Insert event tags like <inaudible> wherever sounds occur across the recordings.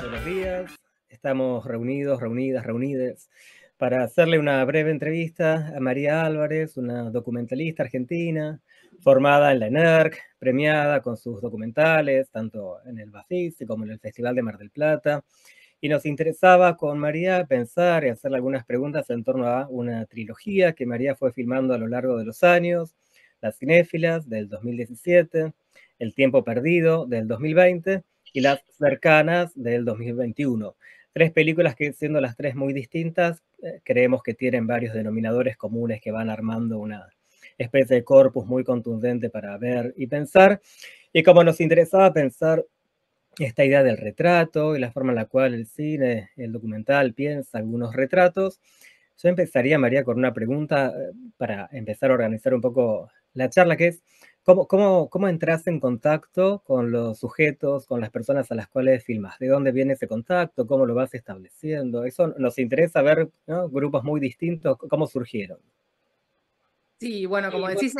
buenos días. Estamos reunidos, reunidas, reunidas para hacerle una breve entrevista a María Álvarez, una documentalista argentina, formada en la ENERC, premiada con sus documentales, tanto en el BAFIS como en el Festival de Mar del Plata. Y nos interesaba con María pensar y hacerle algunas preguntas en torno a una trilogía que María fue filmando a lo largo de los años, Las Cinéfilas del 2017, El Tiempo Perdido del 2020 y las cercanas del 2021. Tres películas que, siendo las tres muy distintas, eh, creemos que tienen varios denominadores comunes que van armando una especie de corpus muy contundente para ver y pensar. Y como nos interesaba pensar esta idea del retrato y la forma en la cual el cine, el documental piensa algunos retratos, yo empezaría, María, con una pregunta eh, para empezar a organizar un poco la charla, que es, ¿Cómo, entras en contacto con los sujetos, con las personas a las cuales filmas? ¿De dónde viene ese contacto? ¿Cómo lo vas estableciendo? Eso nos interesa ver grupos muy distintos, cómo surgieron. Sí, bueno, como decís,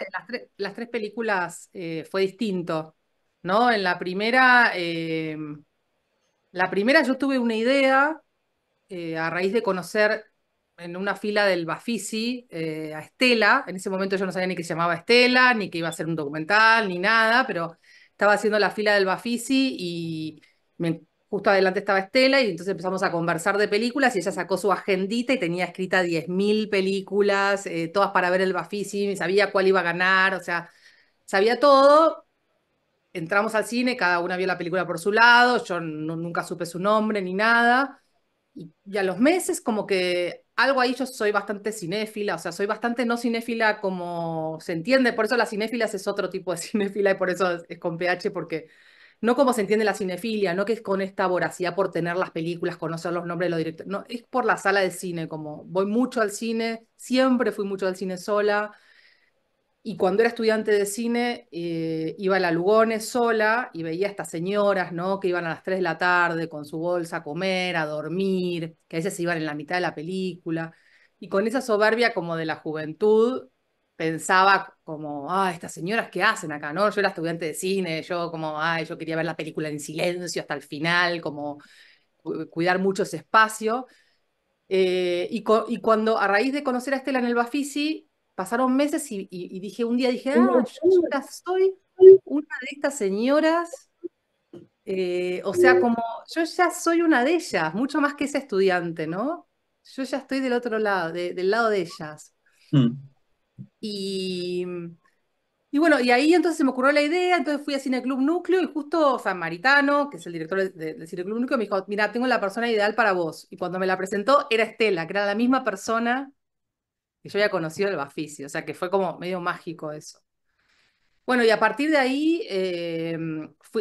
las, tres películas eh, fue distinto, ¿no? En la primera, eh, la primera yo tuve una idea eh, a raíz de conocer en una fila del Bafisi eh, a Estela. En ese momento yo no sabía ni que se llamaba Estela, ni que iba a hacer un documental, ni nada, pero estaba haciendo la fila del Bafisi y justo adelante estaba Estela y entonces empezamos a conversar de películas y ella sacó su agendita y tenía escrita 10.000 películas, eh, todas para ver el Bafisi, sabía cuál iba a ganar, o sea, sabía todo. Entramos al cine, cada una vio la película por su lado, yo nunca supe su nombre ni nada. Y, y a los meses como que algo ahí yo soy bastante cinéfila, o sea, soy bastante no cinéfila como se entiende, por eso la cinéfila es otro tipo de <laughs> cinéfila y por eso es, con PH, porque no como se entiende la cinefilia, no que es con esta voracidad por tener las películas, conocer los nombres de los directores, no, es por la sala de cine, como voy mucho al cine, siempre fui mucho al cine sola, y cuando era estudiante de cine, eh, iba a la Lugones sola y veía a estas señoras, ¿no? Que iban a las 3 de la tarde con su bolsa a comer, a dormir, que a veces se iban en la mitad de la película. Y con esa soberbia como de la juventud, pensaba como, ah, estas señoras, ¿qué hacen acá? ¿No? Yo era estudiante de cine, yo como, ¡ah! yo quería ver la película en silencio hasta el final, como cuidar mucho ese espacio. Eh, y, y, cuando, a raíz de conocer a Estela en el Bafisi, pasaron meses y, dije, un día dije, ah, yo ya soy una de estas señoras eh, o sea, como yo ya soy una de ellas, mucho más que esa estudiante, ¿no? Yo ya estoy del otro lado, del lado de ellas. Mm. Y, bueno, y ahí entonces se me ocurrió la idea, entonces fui a Cine Club Núcleo y justo San Maritano, que es el director del Cineclub Núcleo, me dijo, mira, tengo la persona ideal para vos. Y cuando me la presentó era Estela, que era la misma persona que yo había conocido el Bafici, o sea que fue como medio mágico eso. Bueno, y a partir de ahí eh,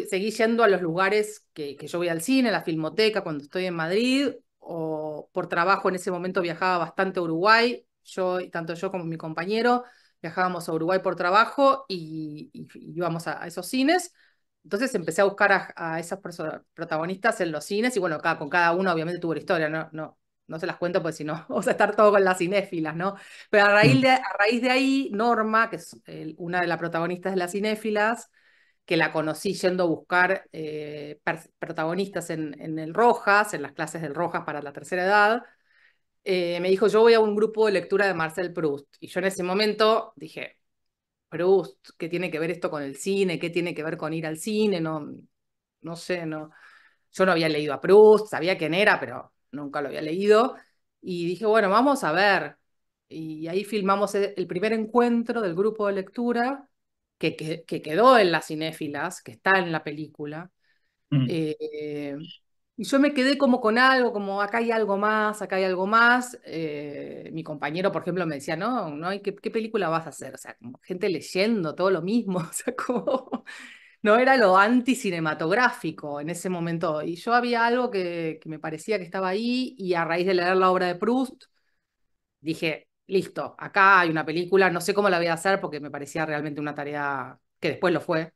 seguí yendo a los lugares que, yo voy al cine, a la filmoteca cuando estoy en Madrid, o por trabajo en ese momento viajaba bastante a Uruguay, yo, tanto yo como mi compañero, viajábamos a Uruguay por trabajo y, íbamos a, esos cines. Entonces empecé a buscar a, esas protagonistas en los cines y bueno, con cada uno obviamente tuvo la historia, no, no se las cuento porque si no, <laughs> vamos a estar todo con las cinéfilas, ¿no? Pero a raíz mm. de, ahí, Norma, que es una de las protagonistas de las cinéfilas, que la conocí yendo a buscar eh, protagonistas en, en, el Rojas, en las clases del Rojas para la tercera edad, eh, me dijo, yo voy a un grupo de lectura de Marcel Proust. Y yo en ese momento dije, Proust, ¿qué tiene que ver esto con el cine? ¿Qué tiene que ver con ir al cine? No, no sé, no. Yo no había leído a Proust, sabía quién era, pero nunca lo había leído, y dije, bueno, vamos a ver. Y ahí filmamos e, el primer encuentro del grupo de lectura que, que, quedó en las cinéfilas, que está en la película. Mm. Eh, y yo me quedé como con algo, como acá hay algo más, acá hay algo más. Eh, mi compañero, por ejemplo, me decía, no, no, ¿qué, ¿qué película vas a hacer? O sea, como gente leyendo todo lo mismo, <laughs> o sea, como no era lo anticinematográfico en ese momento. Y yo había algo que, me parecía que estaba ahí y a raíz de leer la obra de Proust, dije, listo, acá hay una película, no sé cómo la voy a hacer porque me parecía realmente una tarea que después lo fue.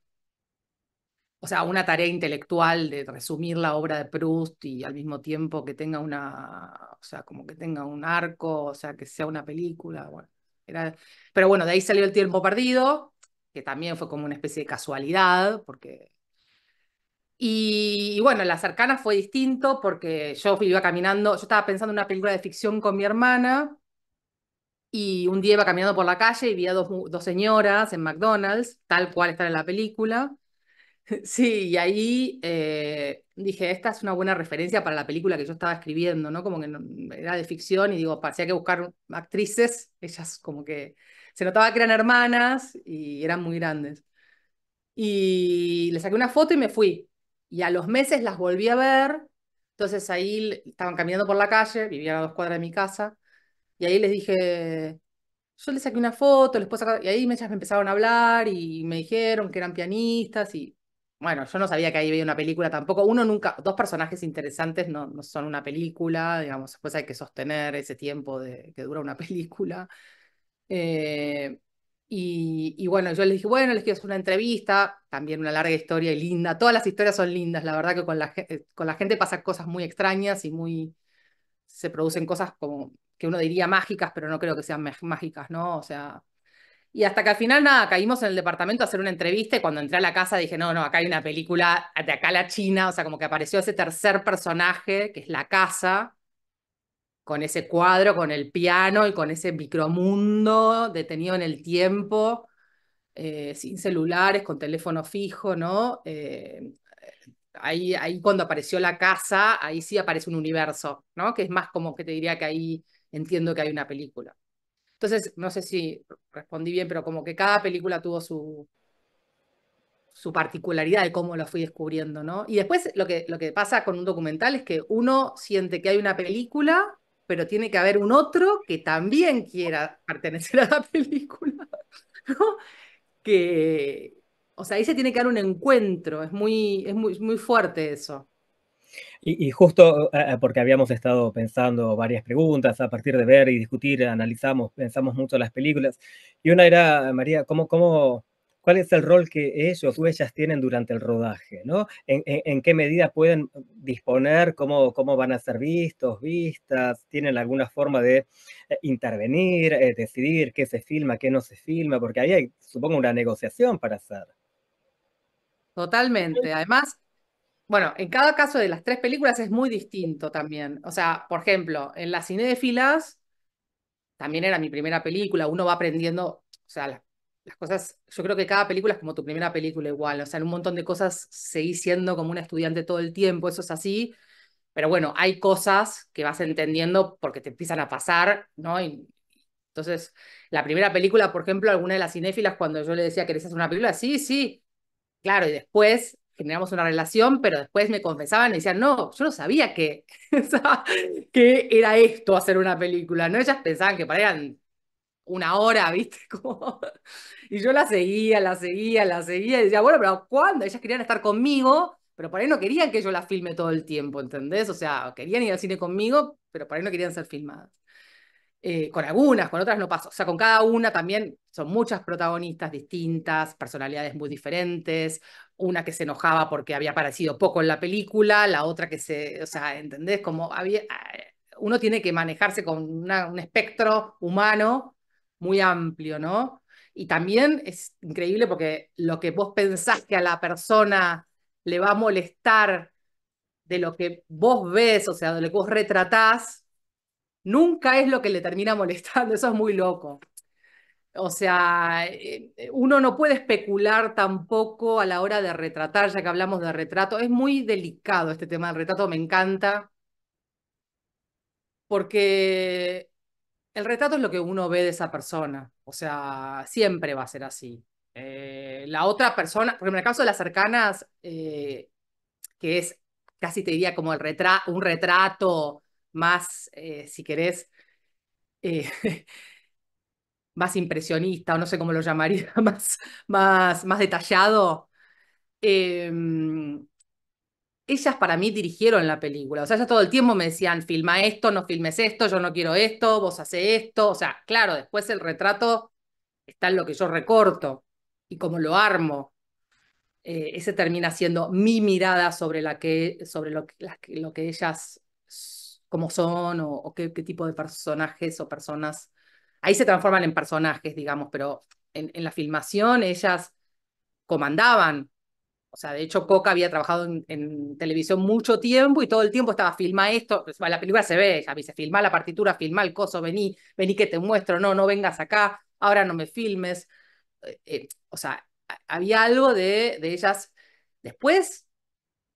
O sea, una tarea intelectual de resumir la obra de Proust y al mismo tiempo que tenga una, o sea, como que tenga un arco, o sea, que sea una película, bueno. Era... Pero bueno, de ahí salió el tiempo perdido, que también fue como una especie de casualidad, porque... Y, bueno, La cercana fue distinto porque yo iba caminando, yo estaba pensando en una película de ficción con mi hermana y un día iba caminando por la calle y vi a dos, dos señoras en McDonald's, tal cual están en la película. <laughs> Sí, y ahí eh, dije, esta es una buena referencia para la película que yo estaba escribiendo, ¿no? Como que era de ficción y digo, parecía que buscar actrices, ellas como que se notaba que eran hermanas y eran muy grandes. Y le saqué una foto y me fui. Y a los meses las volví a ver. Entonces ahí estaban caminando por la calle, vivían a dos cuadras de mi casa. Y ahí les dije, yo les saqué una foto, les Y ahí ellas me empezaron a hablar y me dijeron que eran pianistas. Y bueno, yo no sabía que ahí había una película tampoco. Uno nunca, dos personajes interesantes no, son una película, digamos, después hay que sostener ese tiempo de, que dura una <laughs> película. Eh, y, bueno, yo les dije, bueno, les quiero hacer una entrevista, también una larga historia y linda. Todas las historias son lindas, la verdad que con la, eh, con la gente pasan cosas muy extrañas y muy, se producen cosas como que uno diría mágicas, pero no creo que sean mágicas, ¿no? O sea, y hasta que al final, nada, caímos en el departamento a hacer una entrevista y cuando entré a la casa dije, no, no, acá hay una película de acá la China, o sea, como que apareció ese tercer personaje, que es la casa, con ese cuadro, con el piano y con ese micromundo detenido en el tiempo, eh, sin celulares, con teléfono fijo, ¿no? Eh, ahí, ahí cuando apareció la casa, ahí sí aparece un universo, ¿no? Que es más como que te diría que ahí entiendo que hay una película. Entonces, no sé si respondí bien, pero como que cada película tuvo su, su particularidad de cómo lo fui descubriendo, ¿no? Y después lo que, lo que pasa con un documental es que uno siente que hay una película pero tiene que haber un otro que también quiera pertenecer a la <laughs> película, ¿no? Que, o sea, ahí se tiene que dar un encuentro, es muy, es muy, muy fuerte eso. Y, justo eh, eh, porque habíamos estado pensando varias preguntas a partir de ver y discutir, analizamos, pensamos mucho las películas, y una era, María, ¿cómo, cómo cuál es el rol que ellos o ellas tienen durante el rodaje, ¿no? En, qué medida pueden disponer, cómo, cómo, van a ser vistos, vistas, tienen alguna forma de eh, intervenir, eh, decidir qué se filma, qué no se filma, porque ahí hay, supongo, una negociación para hacer. Totalmente. Además, bueno, en cada caso de las tres películas es muy distinto también. O sea, por ejemplo, en la cine de filas también era mi primera película, uno va aprendiendo, o sea, las cosas, yo creo que cada película es como tu primera película igual, o sea, en un montón de cosas seguís siendo como un estudiante todo el tiempo, eso es así, pero bueno, hay cosas que vas entendiendo porque te empiezan a pasar, ¿no? Y, entonces, la primera película, por ejemplo, alguna de las cinéfilas, cuando yo le decía, ¿querés hacer una película? Sí, sí, claro, y después generamos una relación, pero después me confesaban y decían, no, yo no sabía que, <laughs> que era esto hacer una película, ¿no? Ellas pensaban que para eran una hora, ¿viste? <laughs> Y yo la seguía, la seguía, la seguía, y decía, bueno, pero ¿cuándo? Ellas querían estar conmigo, pero por ahí no querían que yo la filme todo el tiempo, ¿entendés? O sea, querían ir al cine conmigo, pero por ahí no querían ser filmadas. Eh, con algunas, con otras no pasó. O sea, con cada una también son muchas protagonistas distintas, personalidades muy diferentes, una que se enojaba porque había aparecido poco en la película, la otra que se, o sea, ¿entendés? Como había, eh, uno tiene que manejarse con un espectro humano muy amplio, ¿no? Y también es increíble porque lo que vos pensás que a la persona le va a molestar de lo que vos ves, o sea, de lo que vos retratás, nunca es lo que le termina <laughs> molestando. Eso es muy loco. O sea, eh, uno no puede especular tampoco a la hora de retratar, ya que hablamos de retrato. Es muy delicado este tema del retrato, me encanta, porque el retrato es lo que uno ve de esa persona, o sea, siempre va a ser así. Eh, la otra persona, porque en el caso de las cercanas, eh, que es casi te diría como el un retrato más, eh, si querés, <laughs> más impresionista, o no sé cómo lo llamaría, <laughs> más, más, más detallado. Em, ellas para mí dirigieron la película. O sea, ellas todo el tiempo me decían, filma esto, no filmes esto, yo no quiero esto, vos hace esto. O sea, claro, después el retrato está en lo que yo recorto y cómo lo armo. Eh, ese termina siendo mi mirada sobre, la que, sobre lo, lo que ellas como son o, qué, tipo de personajes o personas. Ahí se transforman en personajes, digamos, pero en, en la filmación ellas comandaban o sea, de hecho, Coca había trabajado en, televisión mucho tiempo y todo el tiempo estaba, filma esto, pues, la película se ve, ya se filma la partitura, filma el coso, vení, vení que te muestro, no, no vengas acá, ahora no me filmes. Eh, eh, o sea, había algo de, de ellas. Después,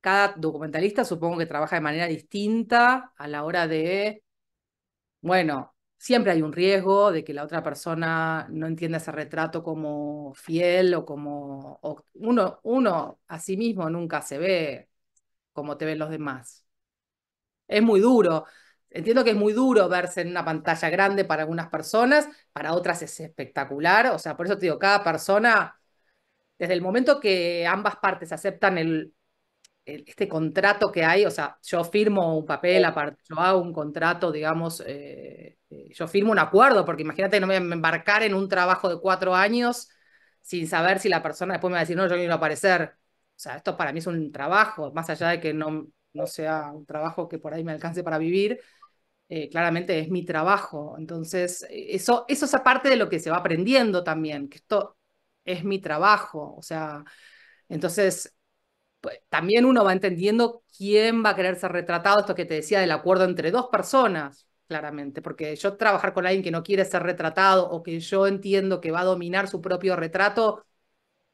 cada documentalista supongo que trabaja de manera distinta a la hora de, bueno, siempre hay un riesgo de que la otra persona no entienda ese retrato como fiel o como uno, uno a sí mismo nunca se ve como te ven los demás. Es muy duro. Entiendo que es muy duro verse en una pantalla grande para algunas personas, para otras es espectacular. O sea, por eso te digo, cada persona, desde el momento que ambas partes aceptan el, este contrato que hay, o sea, yo firmo un papel, yo hago un contrato, digamos, eh, eh, yo firmo un acuerdo, porque imagínate, no me voy a embarcar en un trabajo de cuatro años sin saber si la persona después me va a decir, no, yo quiero aparecer. O sea, esto para mí es un trabajo, más allá de que no, no sea un trabajo que por ahí me alcance para vivir, eh, claramente es mi trabajo. Entonces, eso, eso es aparte de lo que se va aprendiendo también, que esto es mi trabajo. O sea, entonces, pues, también uno va entendiendo quién va a querer ser retratado, esto que te decía del acuerdo entre dos personas claramente, porque yo trabajar con alguien que no quiere ser retratado o que yo entiendo que va a dominar su propio retrato,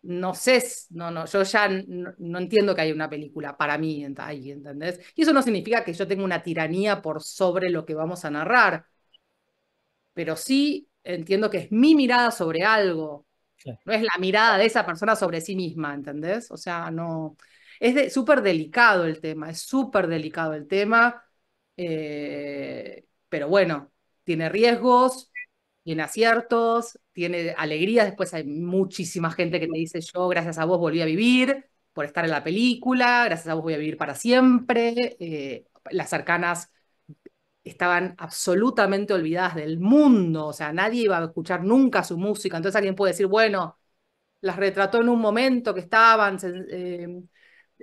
no sé, no, no, yo ya no, entiendo que hay una película para mí ahí, ¿entendés? Y eso no significa que yo tenga una tiranía por sobre lo que vamos a narrar, pero sí entiendo que es mi mirada sobre algo, no es la mirada de esa persona sobre sí misma, ¿entendés? O sea, no, es súper delicado el tema, es súper delicado el tema. Eh, pero bueno, tiene riesgos, tiene aciertos, tiene alegrías, después hay muchísima gente que te dice yo, gracias a vos volví a vivir, por estar en la película, gracias a vos voy a vivir para siempre, eh, las arcanas estaban absolutamente olvidadas del mundo, o sea, nadie iba a escuchar nunca su música, entonces alguien puede decir, bueno, las retrató en un momento que estaban... Eh,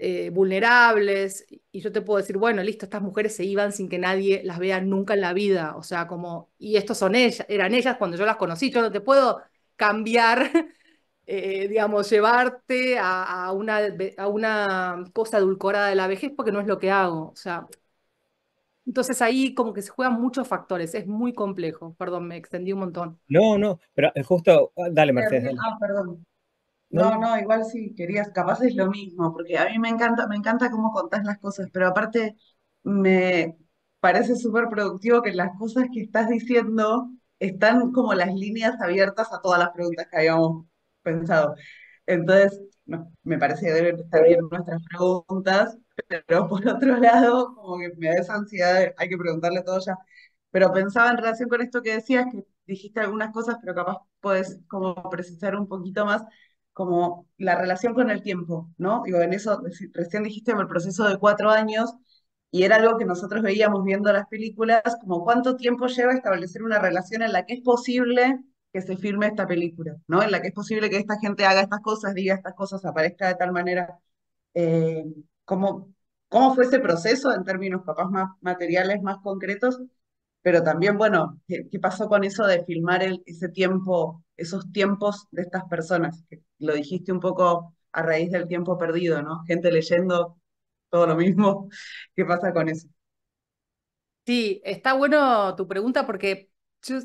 eh, vulnerables, y yo te puedo decir, bueno, listo, estas mujeres se iban sin que nadie las vea nunca en la vida, o sea, como, y estos son ellas, eran ellas cuando yo las conocí, yo no te puedo cambiar, <laughs> eh, digamos, llevarte a, una, a una cosa edulcorada de la vejez porque no es lo que hago, o sea, entonces ahí como que se juegan muchos factores, es muy complejo. Perdón, me extendí un montón. No, no, pero eh, justo, ah, dale Mercedes. Ah, perdón. No, no, igual sí, querías, capaz es lo mismo, porque a mí me encanta, me encanta cómo contás las cosas, pero aparte me parece súper productivo que las cosas que estás diciendo están como las líneas abiertas a todas las preguntas que habíamos pensado. Entonces, me parece que deben estar bien nuestras preguntas, pero por otro lado, como que me da esa ansiedad, hay que preguntarle todo ya. Pero pensaba en relación con esto que decías, que dijiste algunas cosas, pero capaz puedes como precisar un poquito más como la relación con el tiempo, ¿no? Digo, en eso recién dijiste el proceso de cuatro años y era algo que nosotros veíamos viendo las películas, como cuánto tiempo lleva establecer una relación en la que es posible que se firme esta película, ¿no? En la que es posible que esta gente haga estas cosas, diga estas cosas, aparezca de tal manera. Eh, ¿cómo, ¿Cómo fue ese proceso en términos capaz más materiales, más concretos? pero también, bueno, ¿qué, pasó con eso de filmar ese tiempo, esos tiempos de estas personas? Que lo dijiste un poco a raíz del tiempo perdido, ¿no? Gente leyendo todo lo mismo. <laughs> ¿Qué pasa con eso? Sí, está bueno tu pregunta porque yo,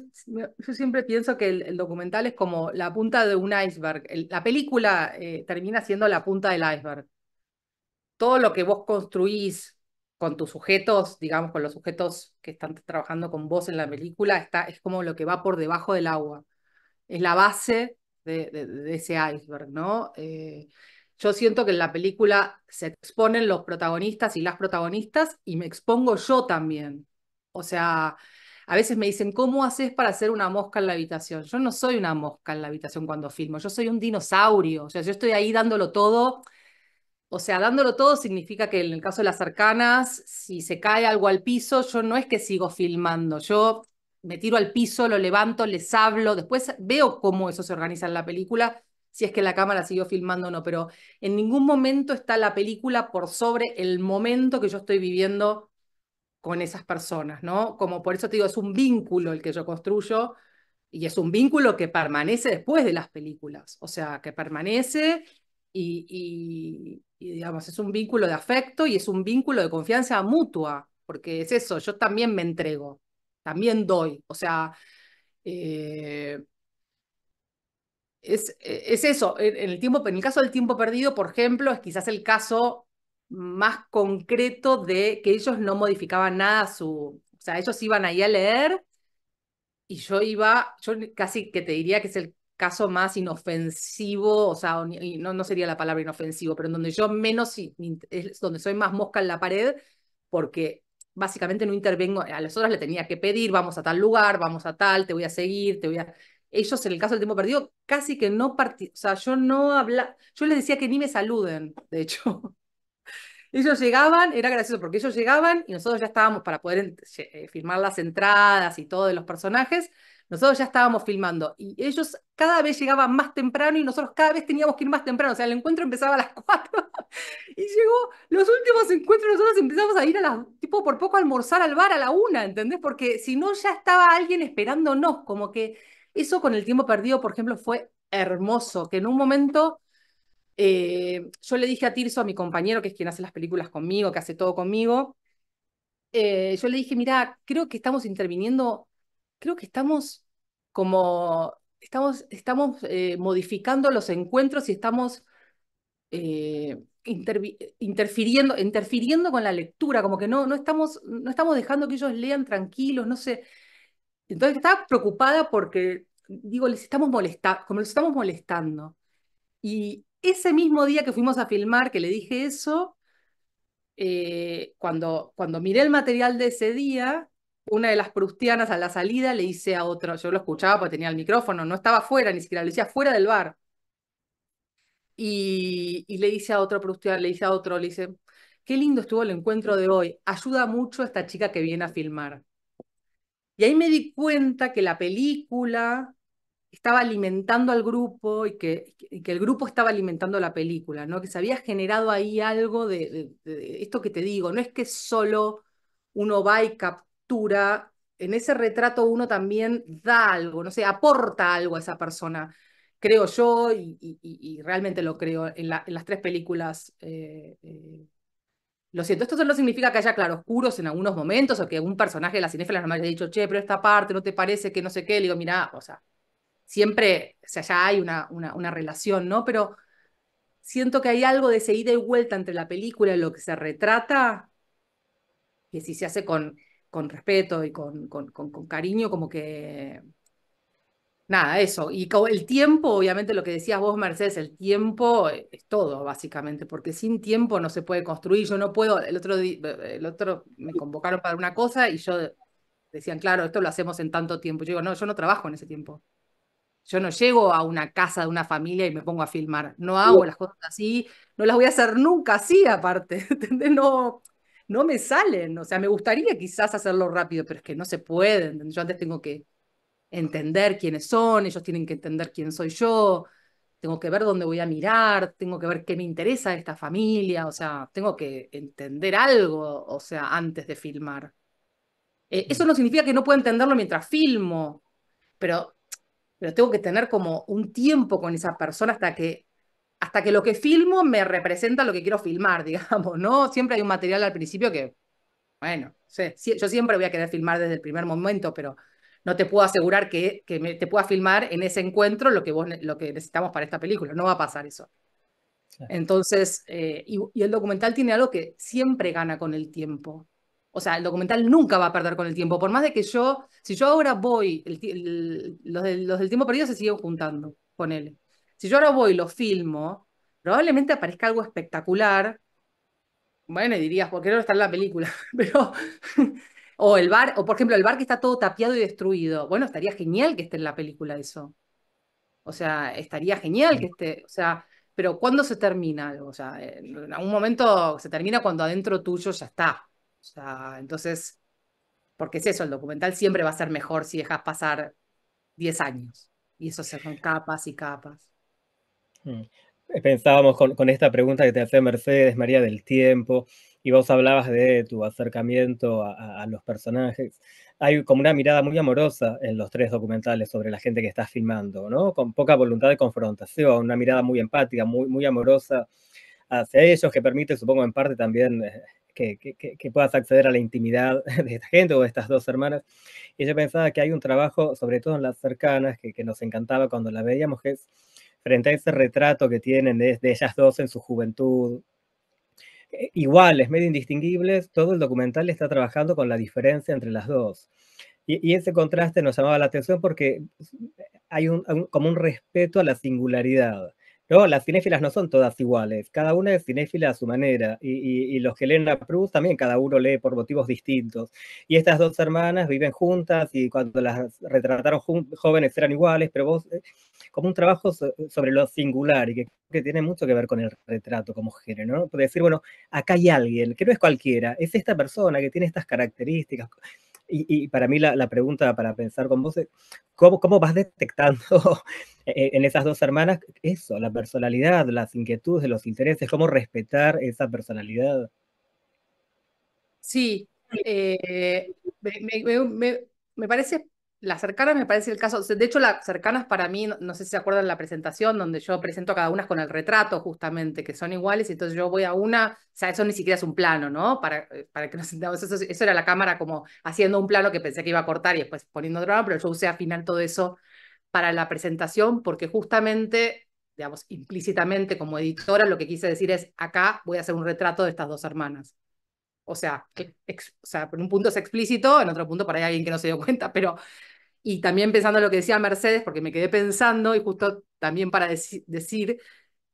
yo siempre pienso que el, documental es como la punta de un iceberg. la película eh, termina siendo la punta del iceberg. Todo lo que vos construís, con tus sujetos, digamos, con los sujetos que están trabajando con vos en la película, está, es como lo que va por debajo del agua. Es la base de, de, ese iceberg, ¿no? Eh, yo siento que en la película se exponen los protagonistas y las protagonistas y me expongo yo también. O sea, a veces me dicen, ¿cómo haces para ser una mosca en la habitación? Yo no soy una mosca en la habitación cuando filmo, yo soy un dinosaurio. O sea, yo estoy ahí dándolo todo o sea, dándolo todo significa que en el caso de las cercanas, si se cae algo al piso, yo no es que sigo filmando, yo me tiro al piso, lo levanto, les hablo, después veo cómo eso se organiza en la película, si es que la cámara siguió filmando o no, pero en ningún momento está la película por sobre el momento que yo estoy viviendo con esas personas, ¿no? Como por eso te digo, es un vínculo el que yo construyo y es un vínculo que permanece después de las películas, o sea, que permanece y, y, digamos, es un vínculo de afecto y es un vínculo de confianza mutua, porque es eso, yo también me entrego, también doy, o sea, eh, es, es, eso, en el, tiempo, en el caso del tiempo perdido, por ejemplo, es quizás el caso más concreto de que ellos no modificaban nada su, o sea, ellos iban ahí a leer y yo iba, yo casi que te diría que es el caso más inofensivo, o sea, no, sería la palabra inofensivo, pero en donde yo menos, es donde soy más mosca en la pared, porque básicamente no intervengo, a las otras le tenía que pedir, vamos a tal lugar, vamos a tal, te voy a seguir, te voy a... Ellos en el caso del tiempo perdido casi que no partí, o sea, yo no habla, yo les decía que ni me saluden, de hecho. Ellos llegaban, era gracioso porque ellos llegaban y nosotros ya estábamos para poder eh, filmar las entradas y todo de los personajes. Nosotros ya estábamos filmando y ellos cada vez llegaban más temprano y nosotros cada vez teníamos que ir más temprano. O sea, el encuentro empezaba a las <laughs> cuatro y llegó los últimos encuentros. Nosotros empezamos a ir a las, tipo, por poco a almorzar al bar a la una, ¿entendés? Porque si no, ya estaba alguien esperándonos. Como que eso con el tiempo perdido, por ejemplo, fue hermoso. Que en un momento eh, yo le dije a Tirso, a mi compañero, que es quien hace las películas conmigo, que hace todo conmigo, eh, yo le dije, mira, creo que estamos interviniendo, creo que estamos como, estamos, estamos eh, modificando los encuentros y estamos interfiriendo, interfiriendo con la lectura, como que no, no, estamos, no estamos dejando que ellos lean tranquilos, no sé. Entonces estaba preocupada porque, digo, les estamos molestando, como les estamos molestando. Y, ese mismo día que fuimos a filmar, que le dije eso, eh, cuando, cuando miré el material de ese día, una de las prustianas a la salida le hice a otro, yo lo escuchaba porque tenía el micrófono, no estaba fuera, ni siquiera lo decía fuera del bar. Y, y, le hice a otro prustiano, le hice a otro, le hice, qué lindo estuvo el encuentro de hoy, ayuda mucho a esta chica que viene a filmar. Y ahí me di cuenta que la película estaba alimentando al grupo y que, que el grupo estaba alimentando la película, ¿no? que se había generado ahí algo de, esto que te digo, no es que solo uno va y captura, en ese retrato uno también da algo, no sé, aporta algo a esa persona, creo yo, y, realmente lo creo en, las tres películas. Eh, eh, lo siento, esto solo significa que haya claroscuros en algunos momentos o que un personaje de la no me haya dicho, che, pero esta parte no te parece que no sé qué. Le digo, mira, o sea, siempre, o sea, ya hay una, una, relación, ¿no? Pero siento que hay algo de ese ida y vuelta entre la película y lo que se retrata, que si se hace con, con respeto y con, con, con, con cariño, como que... Nada, eso. Y el tiempo, obviamente lo que decías vos, Mercedes, el tiempo es todo, básicamente, porque sin tiempo no se puede construir. Yo no puedo, el otro, el otro me convocaron para una cosa y yo decían, claro, esto lo hacemos en tanto tiempo. Yo digo, no, yo no trabajo en ese tiempo. Yo no llego a una casa de una familia y me pongo a filmar. No hago las cosas así, no las voy a hacer nunca así aparte, <laughs> No, no me salen. O sea, me gustaría quizás hacerlo rápido, pero es que no se puede. Yo antes tengo que entender quiénes son, ellos tienen que entender quién soy yo, tengo que ver dónde voy a mirar, tengo que ver qué me interesa de esta familia, o sea, tengo que entender algo, o sea, antes de filmar. Eh, eso mm. no significa que no pueda entenderlo mientras filmo, pero pero tengo que tener como un tiempo con esa persona hasta que, hasta que lo que filmo me representa lo que quiero filmar, <laughs> digamos, ¿no? Siempre hay un material al principio que, bueno, sé, yo siempre voy a querer filmar desde el primer momento, pero no te puedo asegurar que, que me, te pueda filmar en ese encuentro lo que, vos, lo que necesitamos para esta película, no va a pasar eso. Entonces, eh, y, y el documental tiene algo que siempre gana con el tiempo, o sea, el documental nunca va a perder con el tiempo, por más de que yo, si yo ahora voy, los, del, tiempo perdido se siguen juntando, con él. Si yo ahora voy y lo filmo, probablemente aparezca algo espectacular. Bueno, y dirías, porque no está en la película, <laughs> pero... o el bar, o por ejemplo, el bar que está todo tapiado y destruido. Bueno, estaría genial que esté en la película eso. O sea, estaría genial que esté, o sea, pero ¿cuándo se termina O sea, en algún momento se termina cuando adentro tuyo ya está. O sea, entonces, porque es eso, el documental siempre va a ser mejor si dejas pasar 10 años. Y eso se son capas y capas. Mm. Eh, pensábamos con, esta pregunta que te hacía Mercedes, María, del tiempo, y vos hablabas de tu acercamiento a, los personajes hay como una mirada muy amorosa en los tres documentales sobre la gente que estás filmando, ¿no? Con poca voluntad de confrontación, una mirada muy empática, muy, muy amorosa hacia ellos, que permite, supongo, en parte también eh, que, puedas acceder a la intimidad <laughs> de esta gente o de estas dos hermanas. Y yo pensaba que hay un trabajo, sobre todo en las cercanas, que, nos encantaba cuando la veíamos, que es frente a ese retrato que tienen de, de ellas dos en su juventud, eh, iguales, medio indistinguibles, todo el documental está trabajando con la diferencia entre las dos. Y, ese contraste nos llamaba la atención porque eh, hay un, como un respeto a la singularidad. No, las cinéfilas no son todas iguales, cada una es cinéfila a su manera y, los que leen la Proust también cada uno lee por motivos distintos. Y estas dos hermanas viven juntas y cuando las retrataron jóvenes eran iguales, pero vos, eh, como un trabajo sobre lo singular y que, tiene mucho que ver con el retrato como género, ¿no? Puede decir, bueno, acá hay alguien que no es cualquiera, es esta persona que tiene estas características y, y para mí la, pregunta para pensar con vos es, ¿cómo, vas <laughs> detectando e, en esas dos hermanas eso, la personalidad, las inquietudes, los intereses, cómo respetar esa personalidad? Sí, eh, me, me, me parece las cercanas me parece el caso, de hecho las cercanas para mí, no, sé si se acuerdan la presentación donde yo presento a cada una con el retrato justamente, que son iguales, y entonces yo voy a una, o sea, eso ni siquiera es un plano, ¿no? Para, eh, para que nos sentamos, eso, era la cámara como haciendo un plano que pensé que iba a cortar y después poniendo otro pero yo usé al final todo eso para la presentación porque justamente, digamos, implícitamente como editora lo que quise decir es, acá voy a hacer un retrato de estas dos hermanas. O sea, en o sea, un punto es explícito, en otro punto para alguien que no se dio cuenta, pero y también pensando en lo que decía Mercedes, porque me quedé pensando, y justo también para decir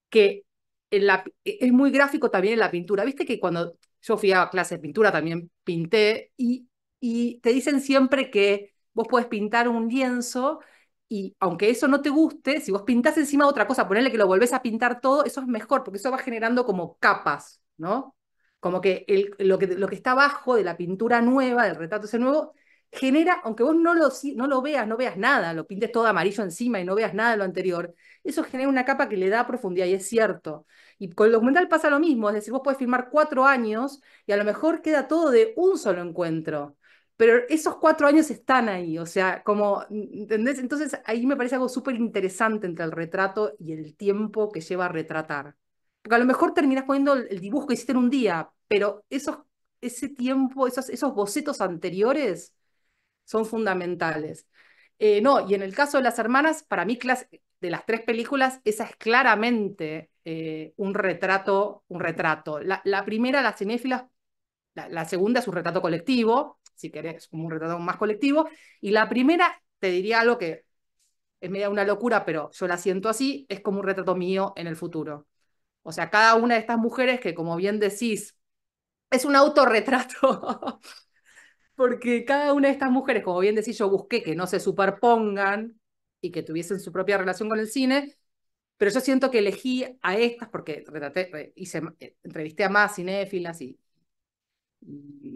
que e-, es muy gráfico también la pintura. Viste que cuando yo fui a clases de pintura también pinté, y, te dicen siempre que vos puedes pintar un lienzo y aunque eso no te guste, si vos pintás encima otra cosa, ponerle que lo volvés a pintar todo, eso es mejor, porque eso va generando como capas, ¿no? Como que, lo, que lo que está abajo de la pintura nueva, del retrato ese nuevo, genera, aunque vos no lo, no lo veas, no veas nada, lo pintes todo amarillo encima y no veas nada de lo anterior, eso genera una capa que le da profundidad y es cierto. Y con el documental pasa lo mismo, es decir, vos podés filmar cuatro años y a lo mejor queda todo de un solo encuentro. Pero esos cuatro años están ahí, o sea, como, ¿entendés? Entonces ahí me parece algo súper interesante entre el retrato y el tiempo que lleva a retratar. Porque a lo mejor terminás poniendo el dibujo que hiciste en un día, pero esos, ese tiempo, esos, esos bocetos anteriores, son fundamentales. Eh, no, y en el caso de las hermanas, para mí de las tres películas, esa es claramente eh, un retrato, un retrato. La, primera, las cinéfilas, la, segunda es un retrato colectivo, si querés, como un retrato más colectivo, y la primera, te diría algo que es media una locura, pero yo la siento así, es como un retrato mío en el futuro. O sea, cada una de estas mujeres que, como bien decís, es un autorretrato <laughs> porque cada una de estas mujeres, como bien decís, yo busqué que no se superpongan y que tuviesen su propia relación con el cine, pero yo siento que elegí a estas porque eh, entrevisté a más cinéfilas y,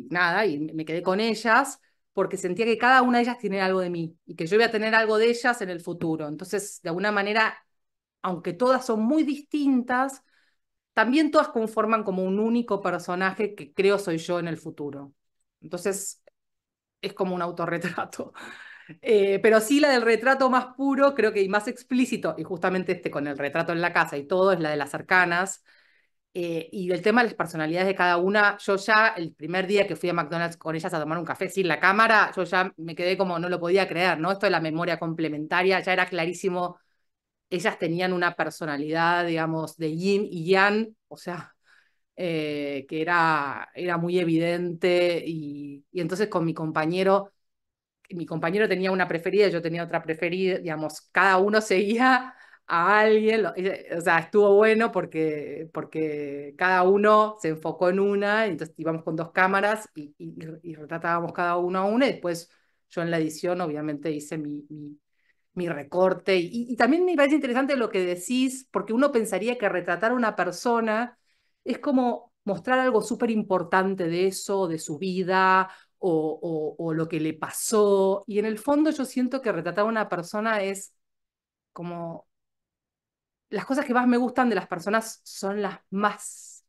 nada, y me quedé con ellas porque sentía que cada una de ellas tiene algo de mí y que yo iba a tener algo de ellas en el futuro. Entonces, de alguna manera, aunque todas son muy distintas, también todas conforman como un único personaje que creo soy yo en el futuro. Entonces, es como un autorretrato. <laughs> Eh, pero sí la del retrato más puro, creo que y más explícito, y justamente este con el retrato en la casa y todo, es la de las arcanas, eh, y el tema de las personalidades de cada una, yo ya el primer día que fui a McDonald's con ellas a tomar un café sin la cámara, yo ya me quedé como no lo podía creer, ¿no? Esto de la memoria complementaria, ya era clarísimo, ellas tenían una personalidad, digamos, de yin y yang, o sea, eh, que era, era muy evidente y, entonces con mi compañero, mi compañero tenía una preferida, yo tenía otra preferida, digamos, cada uno <laughs> seguía a alguien, eh, o sea, estuvo bueno porque, porque cada uno se enfocó en una, entonces íbamos con dos cámaras y, retratábamos cada uno a una y después yo en la edición obviamente hice mi, mi, recorte y, y también me parece interesante lo que decís porque uno pensaría que retratar a una persona es como mostrar algo súper importante de eso, de su vida o, lo que le pasó. Y en el fondo yo siento que retratar a una persona es como... Las cosas que más me gustan de las personas son las más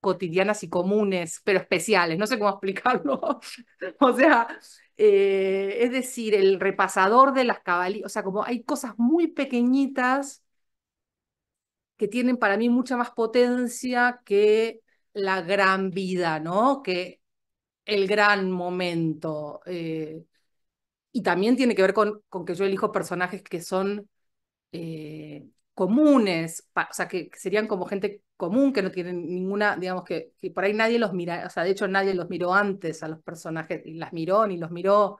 cotidianas y comunes, pero especiales, no sé cómo <laughs> explicarlo. o sea, eh, es decir, el repasador de las cabalías, o sea, como hay cosas muy pequeñitas que tienen para mí mucha más potencia que la gran vida, ¿no? Que el gran momento. Eh, y también tiene que ver con, que yo elijo personajes que son eh, comunes, o sea, que, serían como gente común, que no tienen ninguna, digamos, que, por ahí nadie los mira, o sea, de hecho nadie los miró antes a los personajes, y las miró ni los miró.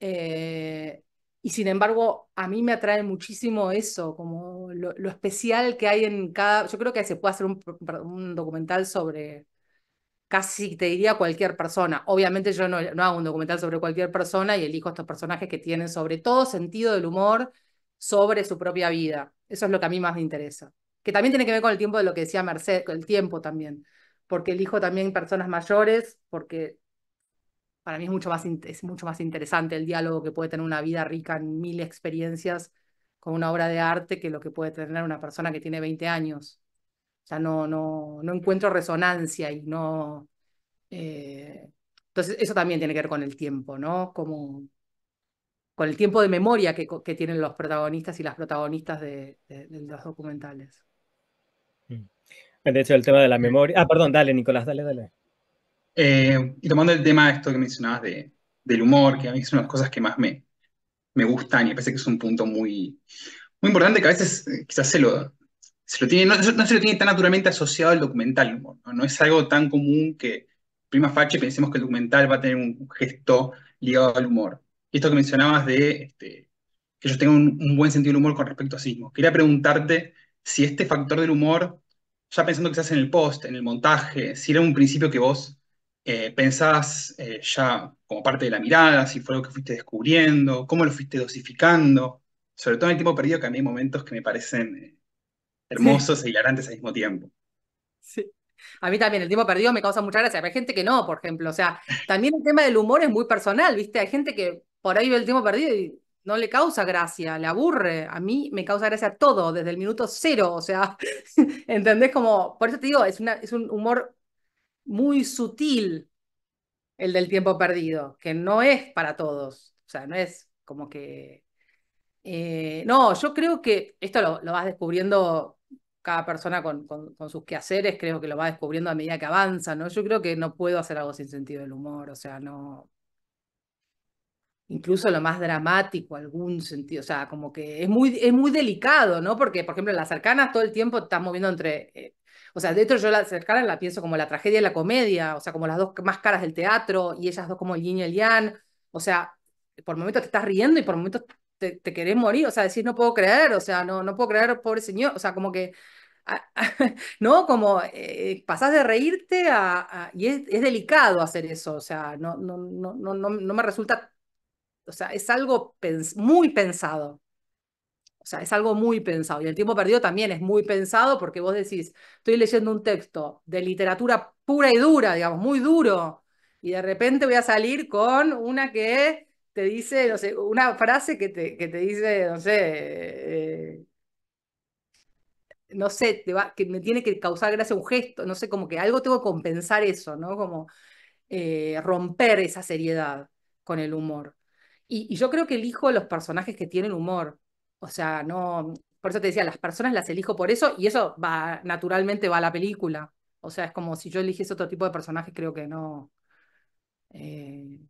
Eh, y sin embargo, a mí me atrae muchísimo eso, como lo, especial que hay en cada... Yo creo que se puede hacer un, documental sobre casi, te diría, cualquier persona. Obviamente yo no, no hago un documental sobre cualquier persona y elijo estos personajes que tienen sobre todo sentido del humor, sobre su propia vida. Eso es lo que a mí más me interesa. Que también tiene que ver con el tiempo de lo que decía Mercedes, el tiempo también. Porque elijo también personas mayores, porque para mí es mucho, más, es mucho más interesante el diálogo que puede tener una vida rica en mil experiencias con una obra de arte que lo que puede tener una persona que tiene 20 años. O sea, no, no, no encuentro resonancia y no... Eh, entonces, eso también tiene que ver con el tiempo, ¿no? Como con el tiempo de memoria que, tienen los protagonistas y las protagonistas de los documentales. Mm. De hecho, el tema de la memoria. Ah, perdón, dale, Nicolás, dale, dale. Eh, y tomando el tema de esto que mencionabas del humor, que a mí es una de las cosas que más me, me gustan y me parece que es un punto muy, muy importante que a veces eh, quizás se lo, se lo tiene, no, se lo tiene tan naturalmente asociado al documental humor, ¿no? es algo tan común que prima facie pensemos que el documental va a tener un gesto ligado al humor. Y esto que mencionabas de este, que yo tengan un, buen sentido del humor con respecto a Sismo, Quería preguntarte si este factor del humor, ya pensando quizás en el post, en el montaje, si era un principio que vos eh, ¿Pensás eh, ya como parte de la mirada, si fue lo que fuiste descubriendo, cómo lo fuiste dosificando? Sobre todo en el tiempo perdido, que a mí hay momentos que me parecen eh, hermosos e hilarantes al mismo tiempo. Sí. A mí también el tiempo perdido me causa mucha gracia, hay gente que no, por ejemplo. O sea, también el tema del humor es muy personal, ¿viste? Hay gente que por ahí ve el tiempo perdido y no le causa gracia, le aburre. A mí me causa gracia todo, desde el minuto cero. O sea, <laughs> ¿entendés? Como, por eso te digo, es, una, es un humor muy sutil el del tiempo perdido, que no es para todos, o sea, no es como que... Eh, no, yo creo que esto lo, lo vas descubriendo cada persona con, con, sus quehaceres, creo que lo va descubriendo a medida que avanza, ¿no? Yo creo que no puedo hacer algo sin sentido del humor, o sea, no... Incluso lo más dramático, algún sentido, o sea, como que es muy, es muy delicado, ¿no? Porque, por ejemplo, en las cercanas todo el tiempo estás moviendo entre eh, o sea, de hecho yo la cercana la pienso como la tragedia y la comedia, o sea, como las dos más caras del teatro y ellas dos como el yin y el yang. O sea, por momentos te estás riendo y por momentos te, querés morir, o sea, decir no puedo creer, o sea, no, no puedo creer, pobre señor, o sea, como que <laughs> ¿no? Como eh, pasás de reírte a, y es, delicado hacer eso, o sea, no, no, no, no, no me resulta, o sea, es algo muy pensado. O sea, es algo muy pensado. Y el tiempo perdido también es muy pensado porque vos decís, estoy leyendo un texto de literatura pura y dura, digamos, muy duro, y de repente voy a salir con una que te dice, no sé, una frase que te, que te dice, no sé, no sé, que me tiene que causar gracia un gesto, no sé, como que algo tengo que compensar eso, ¿no? Como eh, romper esa seriedad con el humor. Y, y yo creo que elijo los personajes que tienen humor o sea, no, por eso te decía, las personas las elijo por eso y eso va, naturalmente va a la película. O sea, es como si yo eligiese otro tipo de personajes, creo que no. Eh,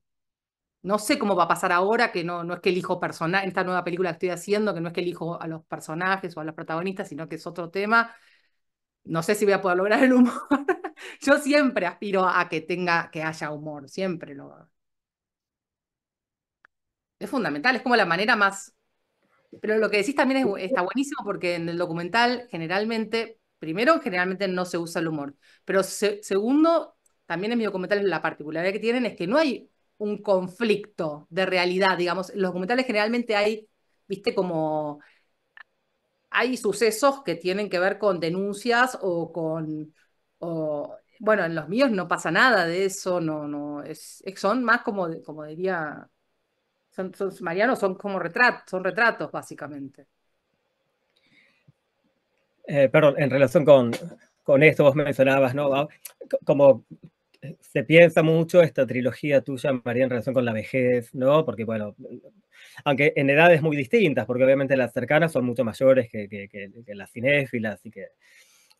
no sé cómo va a pasar ahora, que no, no es que elijo personajes, esta nueva película que estoy haciendo, que no es que elijo a los personajes o a los protagonistas, sino que es otro tema. No sé si voy a poder lograr el humor. <laughs> yo siempre aspiro a que tenga, que haya humor, siempre lo. Es fundamental, es como la manera más pero lo que decís también está buenísimo porque en el documental generalmente, primero, generalmente no se usa el humor, pero segundo, también en mis documentales la particularidad que tienen es que no hay un conflicto de realidad, digamos, en los documentales generalmente hay, viste, como hay sucesos que tienen que ver con denuncias o con, bueno, en los míos no pasa nada de eso, no, no, es, son más como, como diría son, son son como retratos, son retratos básicamente. Eh, perdón, en relación con, con esto vos mencionabas, ¿no? Como eh, se piensa mucho esta trilogía tuya, María, en relación con la vejez, ¿no? Porque, bueno, aunque en edades muy distintas, porque obviamente las cercanas son mucho mayores que, que, las cinéfilas y que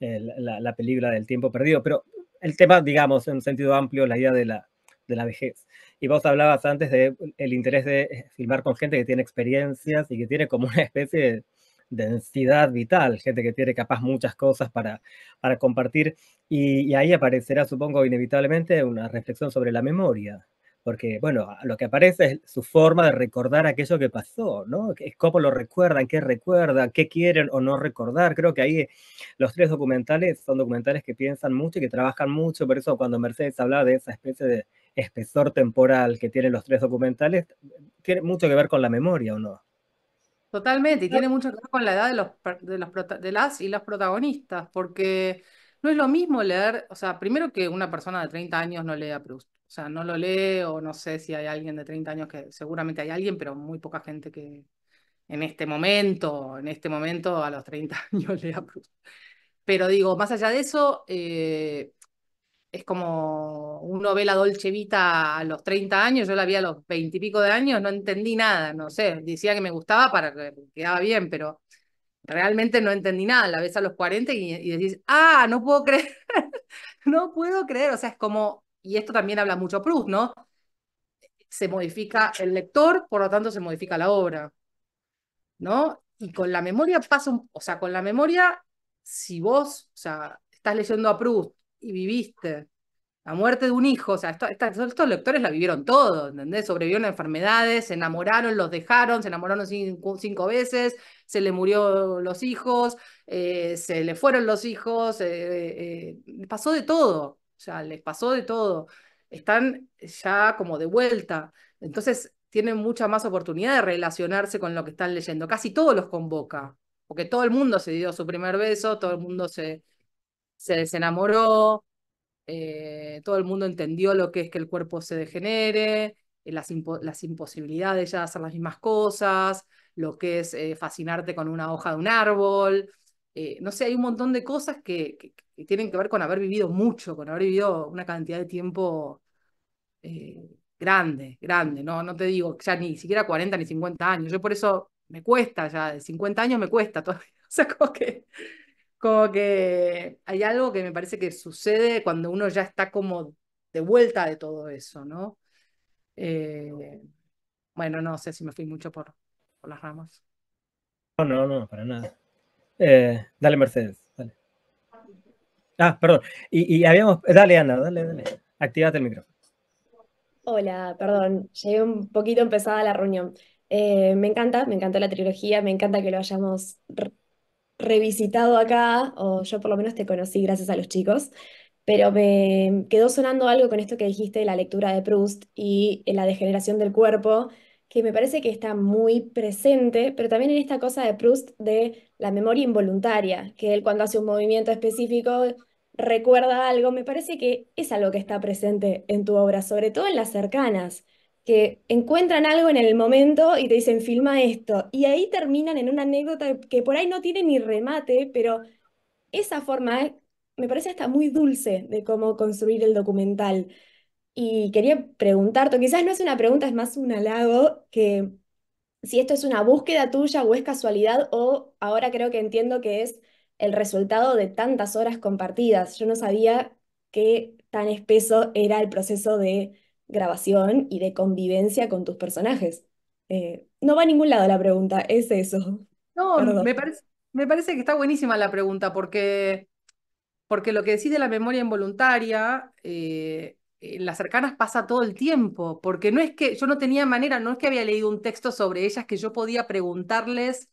eh, la, película del tiempo perdido, pero el tema, digamos, en un sentido amplio, la idea de la, de la vejez. Y vos hablabas antes de eh, el interés de eh, filmar con gente que tiene experiencias y que tiene como una especie de densidad vital, gente que tiene capaz muchas cosas para, para compartir. Y, ahí aparecerá, supongo, inevitablemente una reflexión sobre la memoria. Porque, bueno, lo que aparece es su forma de recordar aquello que pasó, ¿no? ¿Cómo lo recuerdan? ¿Qué recuerdan? ¿Qué quieren o no recordar? Creo que ahí los tres documentales son documentales que piensan mucho y que trabajan mucho. Por eso cuando Mercedes hablaba de esa especie de, espesor temporal que tienen los tres documentales, tiene mucho que ver con la memoria, ¿o no? Totalmente, y tiene mucho que ver con la edad de, de, las y las protagonistas, porque no es lo mismo leer, o sea, primero que una persona de 30 años no lea Proust, o sea, no lo lee o no sé si hay alguien de 30 años que seguramente hay alguien, pero muy poca gente que en este momento, en este momento a los 30 <laughs> años lea Proust. Pero digo, más allá de eso, eh, es como una novela dolcevita Dolce a los 30 años, yo la vi a los 20 y pico de años, no entendí nada, no sé, decía que me gustaba para que quedaba bien, pero realmente no entendí nada, la ves a los 40 y, decís, ah, no puedo creer, <laughs> no puedo creer, o sea, es como, y esto también habla mucho Proust, ¿no? Se modifica el lector, por lo tanto se modifica la obra, ¿no? Y con la memoria pasa, o sea, con la memoria, si vos, o sea, estás leyendo a Proust y viviste. La muerte de un hijo, o sea, estos lectores la vivieron todo, ¿entendés? Sobrevivieron a enfermedades, se enamoraron, los dejaron, se enamoraron cinco, veces, se le murió los hijos, eh, se le fueron los hijos, eh, eh, pasó de todo, o sea, les pasó de todo. Están ya como de vuelta. Entonces, tienen mucha más oportunidad de relacionarse con lo que están leyendo. Casi todos los convoca, porque todo el mundo se dio su primer beso, todo el mundo se, se desenamoró, eh, todo el mundo entendió lo que es que el cuerpo se degenere, eh, las, imposibilidades ya de hacer las mismas cosas, lo que es eh, fascinarte con una hoja de un árbol. no sé, hay un montón de cosas que, tienen que ver con haber vivido mucho, con haber vivido una cantidad de tiempo grande, grande, ¿no? No te digo ya ni siquiera 40 ni 50 años. Yo por eso me cuesta ya, de 50 años me cuesta <laughs> todavía. O sea, como que como que hay algo que me parece que sucede cuando uno ya está como de vuelta de todo eso, ¿no? Eh, bueno, no sé si me fui mucho por, las ramas. No, no, no, para nada. Eh, dale, Mercedes, dale. Ah, perdón. Y, habíamos. Dale, Ana, dale, dale. Activate el micrófono. Hola, perdón. Llegué un poquito empezada la reunión. Eh, me encanta, me encanta la trilogía, me encanta que lo hayamos revisitado acá, o yo por lo menos te conocí gracias a los chicos, pero me quedó sonando algo con esto que dijiste de la lectura de Proust y eh, la degeneración del cuerpo, que me parece que está muy presente, pero también en esta cosa de Proust de la memoria involuntaria, que él cuando hace un movimiento específico recuerda algo, me parece que es algo que está presente en tu obra, sobre todo en las cercanas que encuentran algo en el momento y te dicen, filma esto. Y ahí terminan en una anécdota que por ahí no tiene ni remate, pero esa forma me parece hasta muy dulce de cómo construir el documental. Y quería preguntarte, quizás no es una pregunta, es más un halago, que si esto es una búsqueda tuya o es casualidad o ahora creo que entiendo que es el resultado de tantas horas compartidas. Yo no sabía qué tan espeso era el proceso de grabación y de convivencia con tus personajes. Eh, no va a ningún lado la pregunta, es eso. No, me parece, me parece que está buenísima la pregunta, porque, porque lo que decís de la memoria involuntaria, eh, en las cercanas pasa todo el tiempo, porque no es que yo no tenía manera, no es que había leído un texto sobre ellas que yo podía preguntarles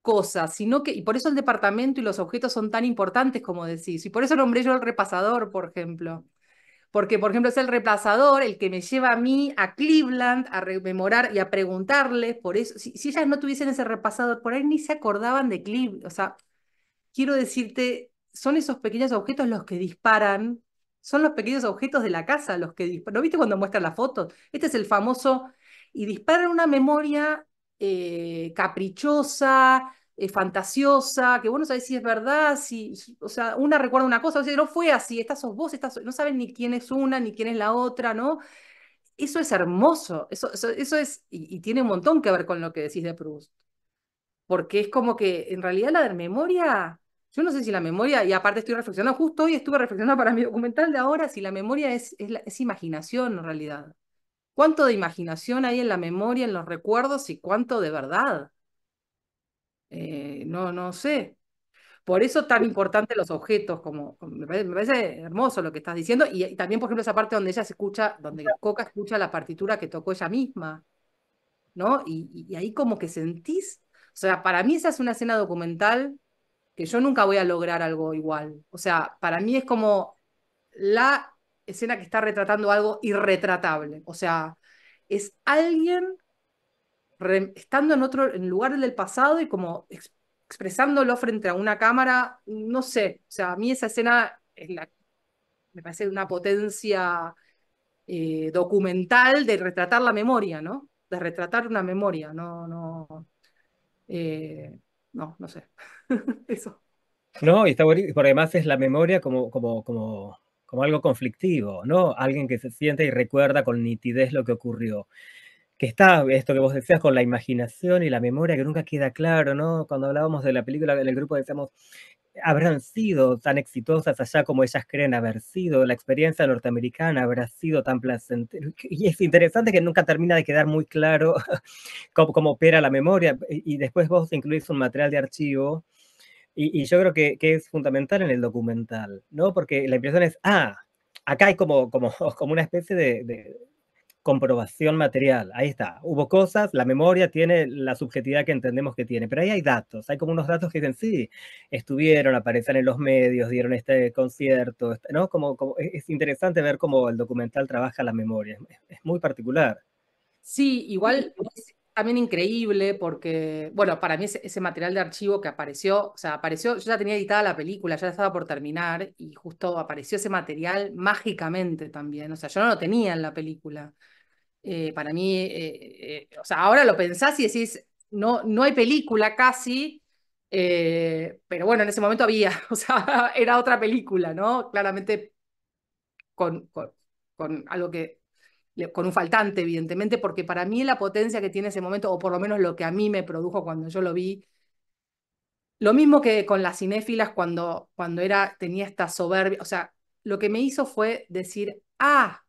cosas, sino que, y por eso el departamento y los objetos son tan importantes, como decís, y por eso nombré yo el repasador, por ejemplo porque por ejemplo es el reemplazador el que me lleva a mí a Cleveland a rememorar y a preguntarles por eso. Si, ellas no tuviesen ese repasador, por ahí ni se acordaban de Cleveland. O sea, quiero decirte, son esos pequeños objetos los que disparan, son los pequeños objetos de la casa los que disparan. ¿No viste cuando muestran las fotos? Este es el famoso, y disparan una memoria eh, caprichosa, eh, fantasiosa, que vos no si es verdad, si, o sea, una recuerda una cosa, o sea, no fue así, estas sos vos, no saben ni quién es una, ni quién es la otra, ¿no? Eso es hermoso, eso, eso, es, y, tiene un montón que ver con lo que decís de Proust, porque es como que en realidad la de memoria, yo no sé si la memoria, y aparte estoy reflexionando, justo hoy estuve reflexionando para mi documental de ahora, si la memoria es, es imaginación en realidad. ¿Cuánto de imaginación hay en la memoria, en los recuerdos y cuánto de verdad? Eh, no, no sé. Por eso tan importante los objetos, como, me, parece, hermoso lo que estás diciendo, y, también, por ejemplo, esa parte donde ella se escucha, donde Coca escucha la partitura que tocó ella misma, ¿no? Y, y ahí como que sentís, o sea, para mí esa es una escena documental que yo nunca voy a lograr algo igual. O sea, para mí es como la escena que está retratando algo irretratable. O sea, es alguien estando en otro en lugar del pasado y como expresándolo frente a una cámara, no sé, o sea, a mí esa escena es la, me parece una potencia eh, documental de retratar la memoria, ¿no? De retratar una memoria, no, no, eh, no, no sé, <laughs> eso. No, y está bonito, por además es la memoria como, como, como, como algo conflictivo, ¿no? Alguien que se siente y recuerda con nitidez lo que ocurrió que está esto que vos decías con la imaginación y la memoria, que nunca queda claro, ¿no? Cuando hablábamos de la película en el grupo decíamos, ¿habrán sido tan exitosas allá como ellas creen haber sido? ¿La experiencia norteamericana habrá sido tan placentera? Y es interesante que nunca termina de quedar muy claro <laughs> cómo, opera la memoria. Y después vos incluís un material de archivo. Y, yo creo que, es fundamental en el documental, ¿no? Porque la impresión es, ah, acá hay como, como, <laughs> como una especie de comprobación material. Ahí está. Hubo cosas, la memoria tiene la subjetividad que entendemos que tiene, pero ahí hay datos. Hay como unos datos que dicen, sí, estuvieron, aparecen en los medios, dieron este concierto, este, ¿no? Como, e, es interesante ver cómo el documental trabaja la memoria. Es, muy particular. Sí, igual es también increíble porque, bueno, para mí ese, material de archivo que apareció, o sea, apareció, yo ya tenía editada la película, ya estaba por terminar y justo apareció ese material mágicamente también, o sea, yo no lo tenía en la película. Eh, para mí, eh, eh, o sea, ahora lo pensás y decís, no, no hay película casi, pero bueno, en ese momento había, <laughs> o sea, era otra película, ¿no? Claramente con, con, con algo que con un faltante, evidentemente, porque para mí la potencia que tiene ese momento, o por lo menos lo que a mí me produjo cuando yo lo vi, lo mismo que con las cinéfilas cuando, cuando era, tenía esta soberbia, o sea, lo que me hizo fue decir, ah,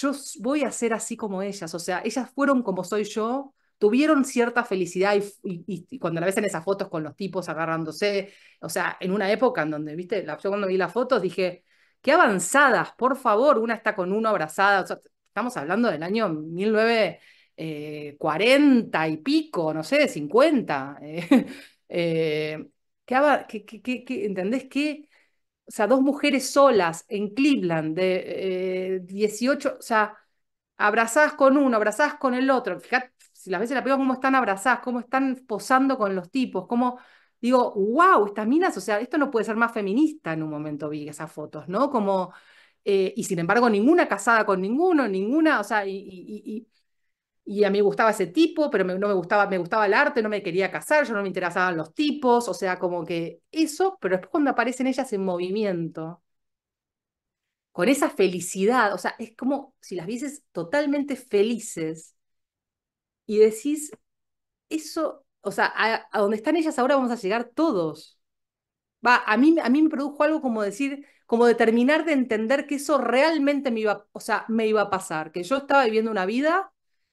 yo voy a ser así como ellas, o sea, ellas fueron como soy yo, tuvieron cierta felicidad y, cuando la ves en esas fotos con los tipos agarrándose, o sea, en una época en donde, viste, yo cuando vi las fotos dije, qué avanzadas, por favor, una está con uno abrazada, o sea, estamos hablando del año 1940 eh, y pico, no sé, 50. <laughs> Eh, eh, qué, entendés qué o sea, dos mujeres solas en Cleveland de 18, eh, o sea, abrazadas con uno, abrazadas con el otro. Fíjate, si las veces la pego, cómo están abrazadas, cómo están posando con los tipos, cómo digo, wow, estas minas, o sea, esto no puede ser más feminista en un momento, vi esas fotos, ¿no? Como, eh, y sin embargo, ninguna casada con ninguno, ninguna, o sea, y y a mí me gustaba ese tipo, pero me, no me gustaba, me gustaba el arte, no me quería casar, yo no me interesaban los tipos, o sea, como que eso, pero después cuando aparecen ellas en movimiento, con esa felicidad, o sea, es como si las vieses totalmente felices y decís, eso, o sea, a, donde están ellas ahora vamos a llegar todos. Va, a mí, a mí me produjo algo como decir, como determinar de entender que eso realmente me iba, o sea, me iba a pasar, que yo estaba viviendo una vida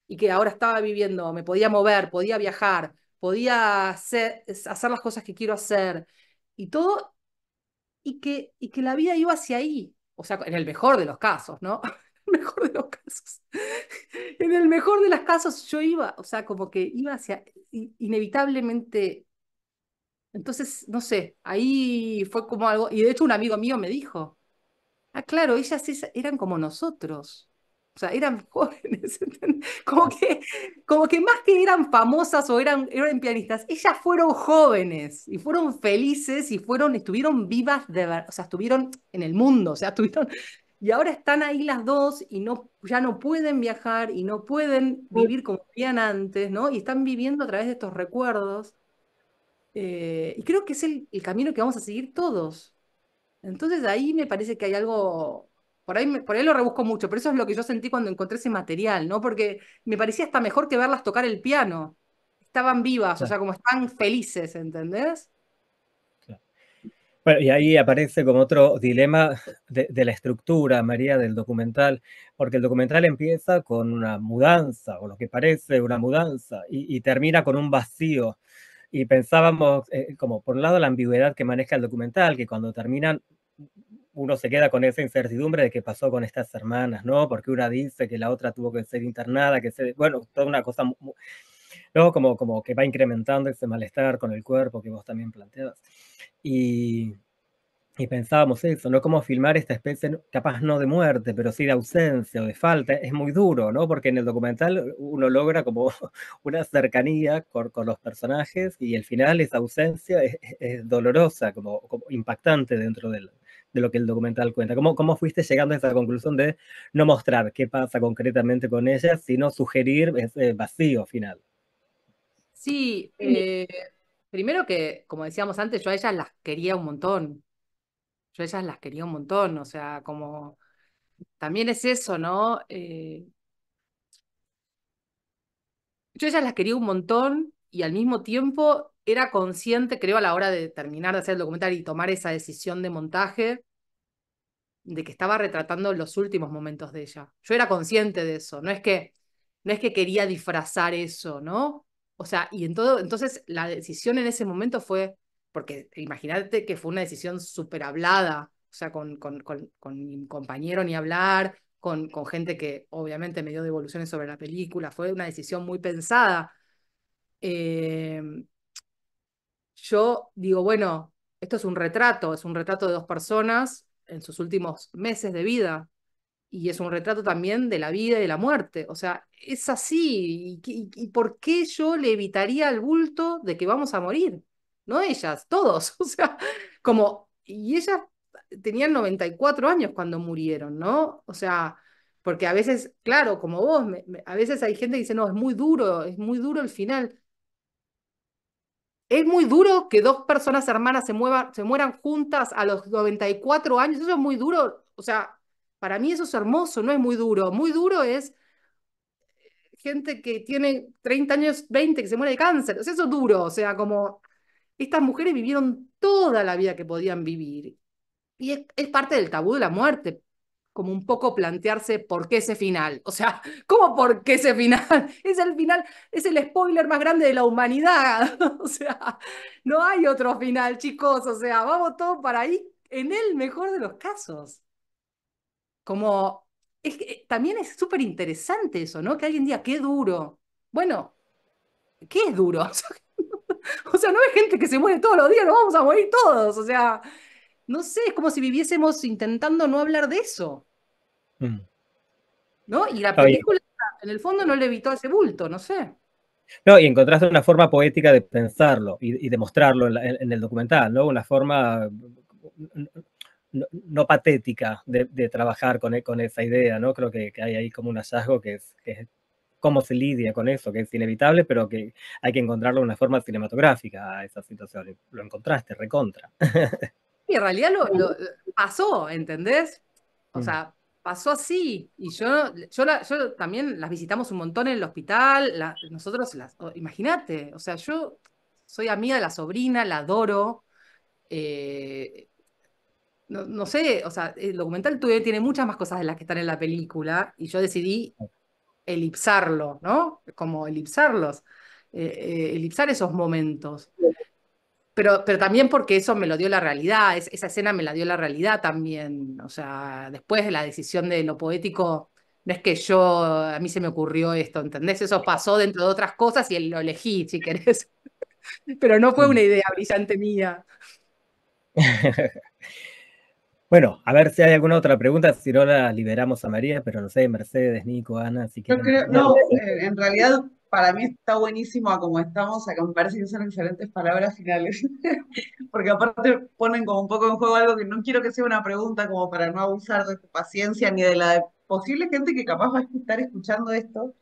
y que ahora estaba viviendo, me podía mover, podía viajar, podía hacer, las cosas que quiero hacer y todo, y que, y que la vida iba hacia ahí, o sea, en el mejor de los casos, ¿no? <laughs> mejor de los casos. en el mejor de los casos yo iba, o sea, como que iba hacia inevitablemente. Entonces, no sé, ahí fue como algo, y de hecho un amigo mío me dijo, ah, claro, ellas eran como nosotros. O sea, eran <laughs> jóvenes, como que, como que más que eran famosas o eran, eran pianistas, ellas fueron jóvenes y fueron felices y fueron, estuvieron vivas de verdad, o sea, estuvieron en el mundo, o sea, <laughs> estuvieron, y ahora están ahí las dos y no, ya no pueden viajar y no pueden vivir como vivían antes, ¿no? Y están viviendo a través de estos recuerdos. Eh, y creo que es el, el camino que vamos a seguir todos. Entonces ahí me parece que hay algo por ahí, por lo rebusco mucho, pero eso es lo que yo sentí cuando encontré ese material, ¿no? Porque me parecía hasta mejor que verlas tocar el piano. Estaban vivas, o sea, como están felices, ¿entendés? Bueno, y ahí aparece como otro dilema de, la estructura, María, del documental, porque el documental empieza con una mudanza, o lo que parece una mudanza, y, termina con un vacío y pensábamos, eh, como por un lado la ambigüedad que maneja el documental, que cuando terminan uno se queda con esa incertidumbre de qué pasó con estas hermanas, ¿no? Porque una dice que la otra tuvo que ser internada, que se, bueno, toda una cosa, ¿no? Como, como que va incrementando ese malestar con el cuerpo que vos también planteabas. Y, pensábamos eso, ¿no? Cómo filmar esta especie, capaz no de muerte, pero sí de ausencia o de falta, es muy duro, ¿no? Porque en el documental uno logra como <laughs> una cercanía con, los personajes y el final, esa ausencia, es, dolorosa, como impactante dentro del, de lo que el documental cuenta. ¿Cómo, cómo fuiste llegando a esa conclusión de no mostrar qué pasa concretamente con ellas, sino sugerir ese vacío final? Sí, eh, primero que, como decíamos antes, yo a ellas las quería un montón. Yo a ellas las quería un montón, o sea, como también es eso, ¿no? Eh, yo a ellas las quería un montón y al mismo tiempo era consciente, creo, a la hora de terminar de hacer el documental y tomar esa decisión de montaje, de que estaba retratando los últimos momentos de ella. Yo era consciente de eso, no es que, no es que quería disfrazar eso, ¿no? O sea, y en todo, entonces la decisión en ese momento fue, porque imagínate que fue una decisión súper hablada, o sea, con, con, con, mi compañero ni hablar, con, con gente que obviamente me dio devoluciones sobre la película, fue una decisión muy pensada. Eh, yo digo, bueno, esto es un retrato, es un retrato de dos personas en sus últimos meses de vida. Y es un retrato también de la vida y de la muerte. O sea, es así. ¿Y, por qué yo le evitaría el bulto de que vamos a morir? No ellas, todos. <laughs> O sea, como. Y ellas tenían 94 años cuando murieron, ¿no? O sea, porque a veces, claro, como vos, a veces hay gente que dice, no, es muy duro, es muy duro el final. Es muy duro que dos personas hermanas se, mueran juntas a los 94 años. Eso es muy duro. O sea, para mí eso es hermoso, no es muy duro. Muy duro es gente que tiene 30 años, 20, que se muere de cáncer. O sea, eso es duro. O sea, como estas mujeres vivieron toda la vida que podían vivir. Y es parte del tabú de la muerte como un poco plantearse por qué ese final. O sea, <laughs> ¿cómo por qué ese final? <laughs> Es el final, es el spoiler más grande de la humanidad. <laughs> O sea, no hay otro final, chicos. O sea, vamos todos para ahí en el mejor de los casos. Como, es que, eh, también es súper interesante eso, ¿no? Que alguien diga, qué duro. Bueno, ¿qué es duro? O sea, no hay gente que se muere todos los días, nos vamos a morir todos. O sea, no sé, es como si viviésemos intentando no hablar de eso. Mm. ¿No? Y la película, en el fondo, no le evitó ese bulto, no sé. No, y encontraste una forma poética de pensarlo y, de mostrarlo en, el documental, ¿no? Una forma mm, no, patética de, trabajar e, con, esa idea, ¿no? Creo que, hay ahí como un hallazgo que es, cómo se lidia con eso, que es inevitable, pero que hay que encontrarlo de una forma cinematográfica a esa situación. Lo encontraste, recontra. Y <laughs> en realidad lo, pasó, ¿entendés? O mm. sea, pasó así. Y yo, yo, también las visitamos un montón en el hospital, nosotros las, imagínate, o sea, yo soy amiga de la sobrina, la adoro. Eh, no, sé, o sea, el documental tiene muchas más cosas de las que están en la película y yo decidí elipsarlo, ¿no? Como elipsarlos, eh, eh, elipsar esos momentos pero, también porque eso me lo dio la realidad, esa escena me la dio la realidad también. O sea, después de la decisión de lo poético, no es que yo, a mí se me ocurrió esto, ¿entendés? Eso pasó dentro de otras cosas y lo elegí, si querés. <laughs> Pero no fue una mm. idea brillante mía. <laughs> Bueno, a ver si hay alguna otra pregunta, si no la liberamos a María, pero no sé, Mercedes, Nico, Ana, si quieren. no, eh, en realidad para mí está buenísimo a como estamos, a que me parece que son excelentes palabras finales, <laughs> porque aparte ponen como un poco en juego algo que no quiero que sea una pregunta como para no abusar de tu paciencia ni de la posible gente que capaz va a estar escuchando esto,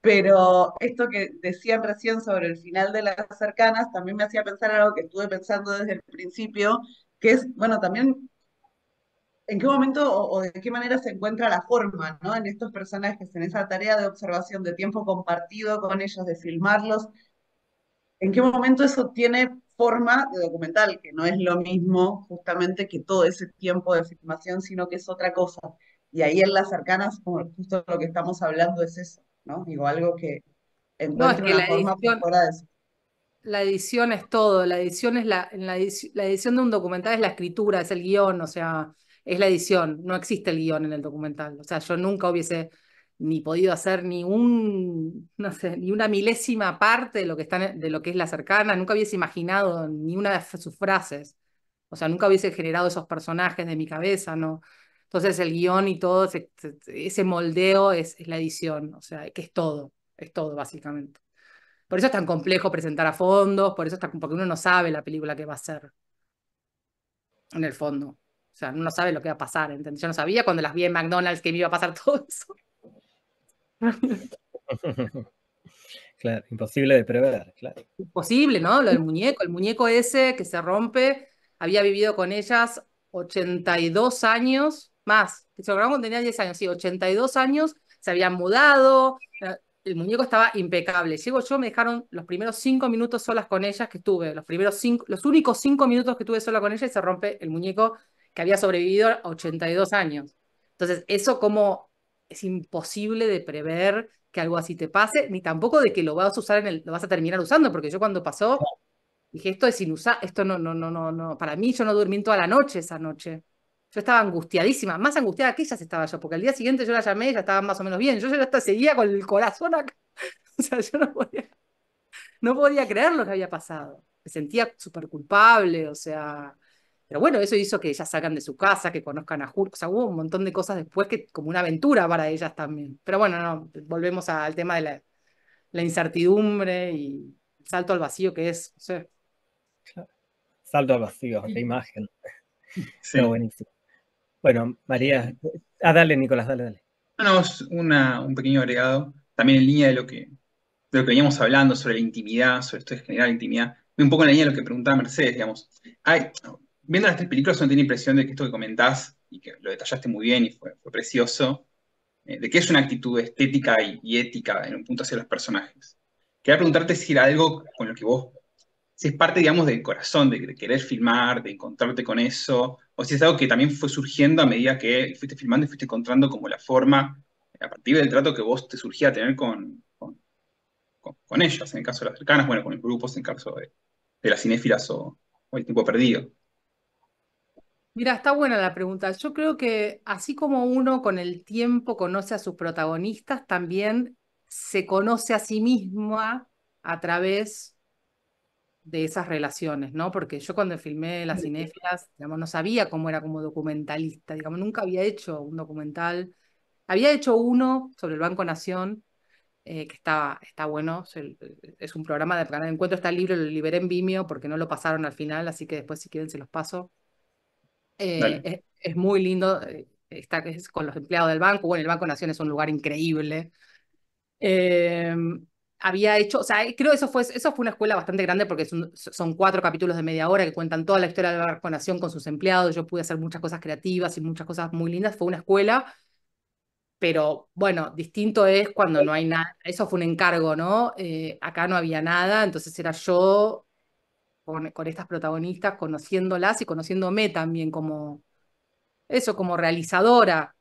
pero esto que decían recién sobre el final de las cercanas también me hacía pensar algo que estuve pensando desde el principio, que es, bueno, también en qué momento o, de qué manera se encuentra la forma ¿no? en estos personajes, en esa tarea de observación, de tiempo compartido con ellos, de filmarlos, en qué momento eso tiene forma de documental, que no es lo mismo justamente que todo ese tiempo de filmación, sino que es otra cosa. Y ahí en las cercanas, justo lo que estamos hablando es eso, ¿no? Digo, algo que no, la forma edición, eso. La edición es todo, la edición es la, la la edición de un documental es la escritura, es el guión, o sea, es la edición, no existe el guión en el documental. O sea, yo nunca hubiese ni podido hacer ni un, no sé, ni una milésima parte de lo que, de lo que es la cercana, nunca hubiese imaginado ni una de sus frases. O sea, nunca hubiese generado esos personajes de mi cabeza, ¿no? Entonces el guión y todo, ese, moldeo es, la edición, o sea, que es todo, es todo básicamente. Por eso es tan complejo presentar a fondo, por eso porque uno no sabe la película que va a ser en el fondo. O sea, uno sabe lo que va a pasar, ¿entendés? Yo no sabía cuando las vi en McDonald's que me iba a pasar <laughs> todo eso. <laughs> Claro, imposible de prever, claro. Imposible, ¿no? Lo del muñeco, el muñeco ese que se rompe, había vivido con ellas 82 años más, que se cuando tenía 10 años, sí, 82 años, se habían mudado, eh, el muñeco estaba impecable. Llego yo, me dejaron los primeros 5 minutos solas con ellas que tuve. los primeros cinco, los únicos 5 minutos que tuve sola con ellas y se rompe el muñeco había sobrevivido 82 años. Entonces, eso como es imposible de prever que algo así te pase, ni tampoco de que lo vas a usar en lo vas a terminar usando, porque yo cuando pasó dije, esto es usar, esto no, no, no, no, no, para mí yo no dormí toda la noche esa noche. Yo estaba angustiadísima, más angustiada que ella estaba yo, porque al día siguiente yo la llamé y ella estaba más o menos bien. Yo ya hasta seguía con el corazón acá. <laughs> O sea, yo no podía, no podía creer lo que había pasado. Me sentía súper culpable, o sea, pero bueno, eso hizo que ellas salgan de su casa, que conozcan a Hulk. O sea, hubo un montón de cosas después que como una aventura para ellas también. Pero bueno, no, volvemos al tema de la, incertidumbre y salto al vacío que es. Salto al vacío, la imagen. <laughs> Sí. buenísimo. Bueno, María, a ah, dale, Nicolás, dale, dale. No, es un pequeño agregado, también en línea de lo que lo que veníamos hablando sobre la intimidad, sobre esto de generar intimidad, un poco en la línea de lo que preguntaba Mercedes, digamos. Hay, viendo las tres películas uno tiene impresión de que esto que comentás y que lo detallaste muy bien y fue, precioso, eh, de que es una actitud estética y, ética en un punto hacia los personajes. Quería preguntarte si era algo con lo que vos, si es parte, digamos, del corazón, de, querer filmar, de encontrarte con eso, o si es algo que también fue surgiendo a medida que fuiste filmando y fuiste encontrando como la forma, eh, a partir del trato que vos te surgía a tener con, con, ellas, en el caso de las cercanas, bueno, con los grupos, en el caso de, las cinéfilas o, o el tiempo perdido. Mira, está buena la pregunta. Yo creo que así como uno con el tiempo conoce a sus protagonistas, también se conoce a sí misma a través de esas relaciones, ¿no? Porque yo cuando filmé Las cinefias, digamos, no sabía cómo era como documentalista, digamos, nunca había hecho un documental. Había hecho uno sobre el Banco Nación, eh, que está, está bueno, es un programa de Canal Encuentro, está libre, lo liberé en Vimeo porque no lo pasaron al final, así que después si quieren se los paso. Eh, es, muy lindo eh, está con los empleados del banco. Bueno, el Banco Nación es un lugar increíble. Eh, había hecho, o sea, creo eso fue, eso fue una escuela bastante grande porque son, cuatro capítulos de media hora que cuentan toda la historia del Banco Nación con sus empleados. Yo pude hacer muchas cosas creativas y muchas cosas muy lindas. Fue una escuela, pero bueno, distinto es cuando no hay nada. Eso fue un encargo, ¿no? acá no había nada, entonces era yo con, estas protagonistas, conociéndolas y conociéndome también como eso, como realizadora.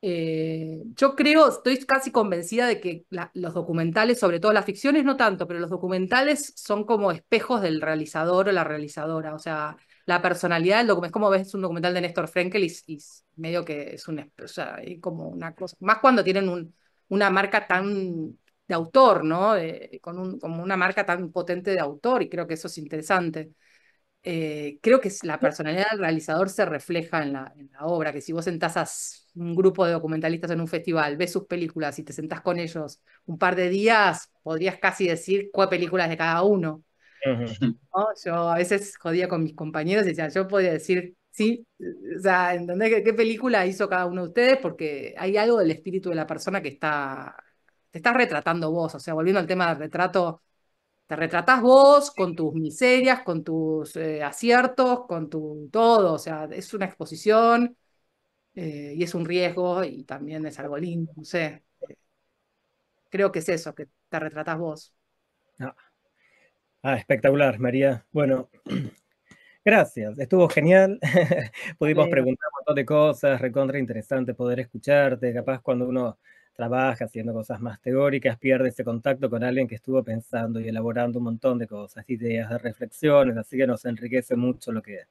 Eh, yo creo, estoy casi convencida de que los documentales, sobre todo las ficciones, no tanto, pero los documentales son como espejos del realizador o la realizadora. O sea, la personalidad del documental, es como ves un documental de Néstor Frenkel y, medio que es un, como una cosa, más cuando tienen una marca tan de autor, ¿no? con, un, una marca tan potente de autor, y creo que eso es interesante. Eh, creo que la personalidad del realizador se refleja en la, la, obra, que si vos sentás a un grupo de documentalistas en un festival, ves sus películas y te sentás con ellos un par de días, podrías casi decir cuál películas de cada uno. <laughs> Yo a veces jodía con mis compañeros y decía, yo podía decir, sí, eh, o sea, ¿entendés qué película hizo cada uno de ustedes? Porque hay algo del espíritu de la persona que está te estás retratando vos, o sea, volviendo al tema del retrato, te retratas vos con tus miserias, con tus eh, aciertos, con tu todo, o sea, es una exposición eh, y es un riesgo y también es algo lindo, no sé. Creo que es eso, que te retratas vos. Ah. ah, espectacular, María. Bueno, <clears throat> Gracias, estuvo genial. <laughs> Pudimos preguntar un montón de cosas, recontra interesante poder escucharte. Capaz cuando uno trabaja haciendo cosas más teóricas, pierde ese contacto con alguien que estuvo pensando y elaborando un montón de cosas, ideas, de reflexiones, así que nos enriquece mucho lo que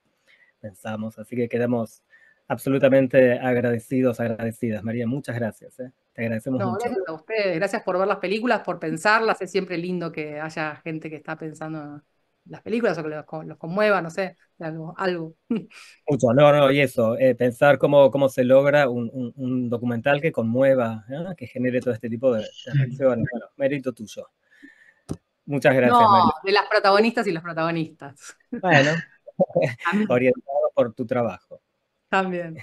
pensamos, así que quedamos absolutamente agradecidos, agradecidas. María, muchas gracias. ¿eh? Te agradecemos mucho. Gracias a ustedes, gracias por ver las películas, por pensarlas. Es siempre lindo que haya gente que está pensando las películas o que los, conmueva, no sé, algo. algo. Mucho, no, no, y eso, eh, pensar cómo, cómo se logra un, documental que conmueva, que genere todo este tipo de, reacciones. Bueno, mérito tuyo. Muchas gracias. No, de las protagonistas y los protagonistas. Bueno, <laughs> orientado por tu trabajo. También.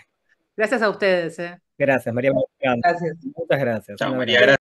Gracias a ustedes. Eh. Gracias, María. Muchas gracias. Chao, María. Gracias.